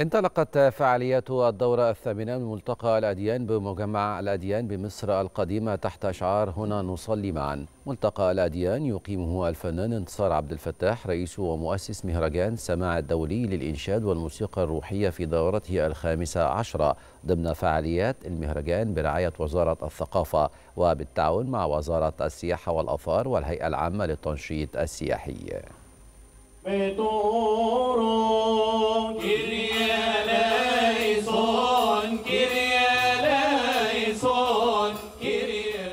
انطلقت فعاليات الدورة الثامنة من ملتقى الأديان بمجمع الأديان بمصر القديمة تحت شعار هنا نصلي معا ملتقى الأديان يقيمه الفنان انتصار عبد الفتاح رئيس ومؤسس مهرجان سماع الدولي للإنشاد والموسيقى الروحية في دورته الخامسة عشرة ضمن فعاليات المهرجان برعاية وزارة الثقافة وبالتعاون مع وزارة السياحة والأثار والهيئة العامة للتنشيط السياحي.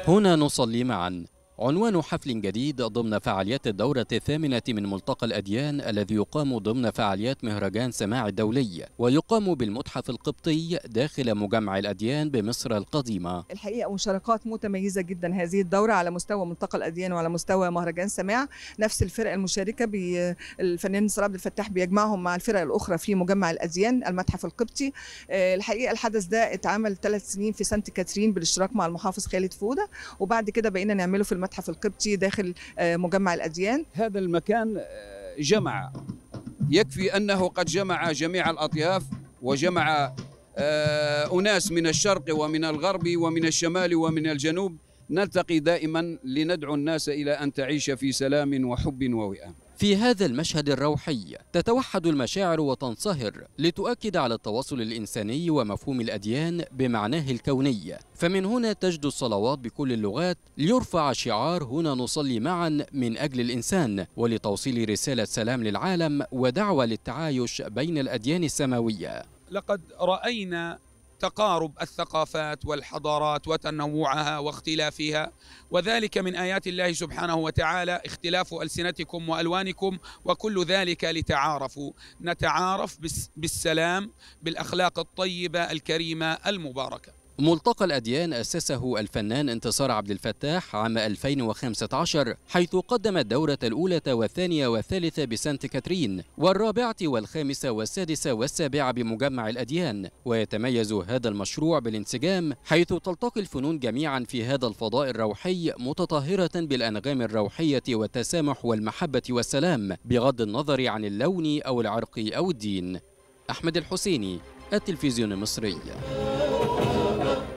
هنا نصلي معا عنوان حفل جديد ضمن فعاليات الدورة الثامنة من ملتقى الأديان الذي يقام ضمن فعاليات مهرجان سماع الدولي ويقام بالمتحف القبطي داخل مجمع الأديان بمصر القديمة الحقيقة مشاركات متميزة جدا هذه الدورة على مستوى ملتقى الأديان وعلى مستوى مهرجان سماع نفس الفرق المشاركة بالفنان صلاح عبد الفتاح بيجمعهم مع الفرق الأخرى في مجمع الأديان المتحف القبطي آه، الحقيقة الحدث ده اتعمل ثلاث سنين في سانت كاترين بالاشتراك مع المحافظ خالد فودة وبعد كده بقينا نعمله في المتحف القبطي داخل آه، مجمع الأديان هذا المكان آه، جمع يكفي أنه قد جمع جميع الأطياف وجمع آه، أناس من الشرق ومن الغرب ومن الشمال ومن الجنوب نلتقي دائما لندعو الناس إلى أن تعيش في سلام وحب ووئام في هذا المشهد الروحي تتوحد المشاعر وتنصهر لتؤكد على التواصل الإنساني ومفهوم الأديان بمعناه الكوني فمن هنا تجد الصلوات بكل اللغات ليرفع شعار هنا نصلي معا من أجل الإنسان ولتوصيل رسالة سلام للعالم ودعوة للتعايش بين الأديان السماوية لقد رأينا تقارب الثقافات والحضارات وتنوعها واختلافها وذلك من ايات الله سبحانه وتعالى اختلاف السنتكم والوانكم وكل ذلك لتعارفوا نتعارف بالسلام بالاخلاق الطيبه الكريمه المباركه ملتقى الأديان أسسه الفنان انتصار عبد الفتاح عام 2015 حيث قدم الدورة الأولى والثانية والثالثة بسانت كاترين والرابعة والخامسة والسادسة والسابعة بمجمع الأديان ويتميز هذا المشروع بالانسجام حيث تلتقي الفنون جميعا في هذا الفضاء الروحي متطهرة بالأنغام الروحية والتسامح والمحبة والسلام بغض النظر عن اللون أو العرق أو الدين أحمد الحسيني التلفزيون المصري